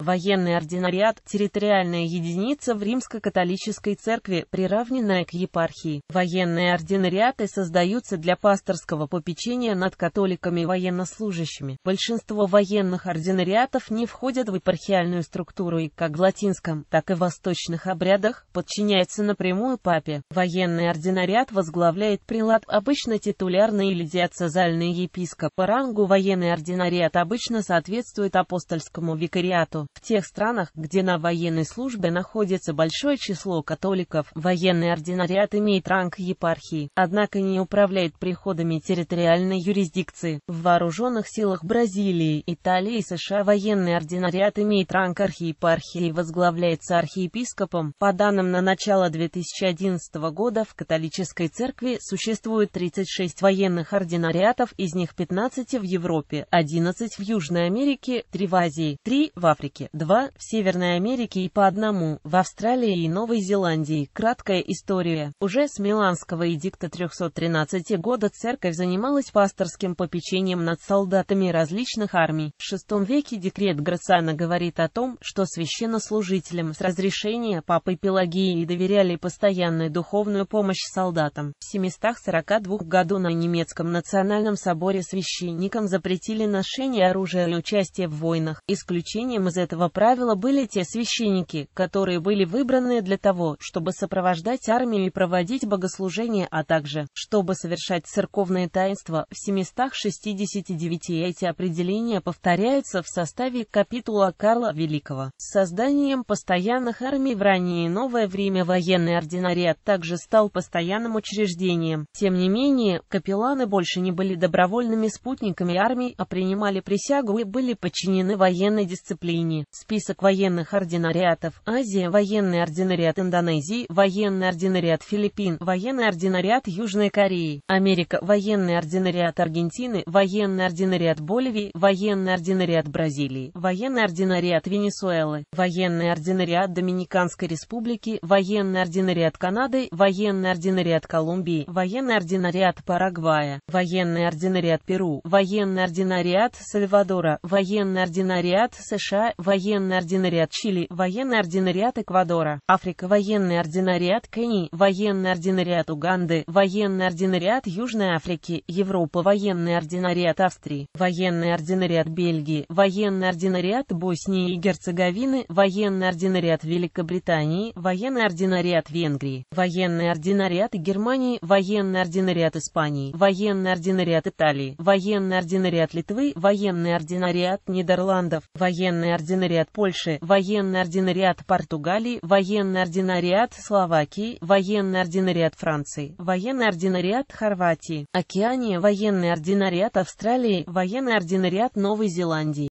Военный ординариат – территориальная единица в римско-католической церкви, приравненная к епархии. Военные ординариаты создаются для пасторского попечения над католиками и военнослужащими. Большинство военных ординариатов не входят в епархиальную структуру и, как в латинском, так и в восточных обрядах, подчиняются напрямую папе. Военный ординариат возглавляет прилад, обычно титулярный или диацезальный епископ. По рангу военный ординариат обычно соответствует апостольскому викариату. В тех странах, где на военной службе находится большое число католиков, военный ординариат имеет ранг епархии, однако не управляет приходами территориальной юрисдикции. В вооруженных силах Бразилии, Италии и США военный ординариат имеет ранг архиепархии и возглавляется архиепископом. По данным на начало 2011 года в католической церкви существует 36 военных ординариатов, из них 15 в Европе, 11 в Южной Америке, 3 в Азии, 3 в Африке. Америке, два в Северной Америке и по одному в Австралии и Новой Зеландии. Краткая история. Уже с Миланского эдикта 313 года церковь занималась пасторским попечением над солдатами различных армий. В VI веке декрет Грациана говорит о том, что священнослужителям с разрешения папы Пелагии доверяли постоянную духовную помощь солдатам. В 742 году на немецком национальном соборе священникам запретили ношение оружия и участие в войнах. Исключением из этого этого правила были те священники, которые были выбраны для того, чтобы сопровождать армию и проводить богослужения, а также, чтобы совершать церковные таинства в 769. Эти определения повторяются в составе капитула Карла Великого. С созданием постоянных армий в раннее и новое время военный ординариат также стал постоянным учреждением. Тем не менее, капелланы больше не были добровольными спутниками армии, а принимали присягу и были подчинены военной дисциплине список военных ординариатов, Азия, военный ординариат Индонезии, военный ординариат Филиппин, военный ординариат Южной Кореи, Америка, военный ординариат Аргентины, военный ординариат Боливии, военный ординариат Бразилии, военный ординариат Венесуэлы, военный ординариат Доминиканской Республики, военный ординариат Канады, военный ординариат Колумбии, военный ординариат Парагвая, военный ординариат Перу, военный ординариат Сальвадора, военный ординариат США, Военный ординариат Чили, Военный ординариат Эквадора, Африка, Военный ординариат Кении, Военный ординариат Уганды, Военный ординариат Южной Африки, Европа, Военный ординариат Австрии, Военный ординариат Бельгии, Военный ординариат Боснии и Герцеговины, Военный ординариат Великобритании, Военный ординариат Венгрии, Военный ординариат Германии, Военный ординариат Испании, Военный ординариат Италии, Военный ординариат Литвы, Военный ординариат Нидерландов, Военный ординариат ординариат Польши, военный ординариат Португалии, военный ординариат Словакии, военный ординариат Франции, военный ординариат Хорватии, Океания, военный ординариат Австралии, военный ординариат Новой Зеландии.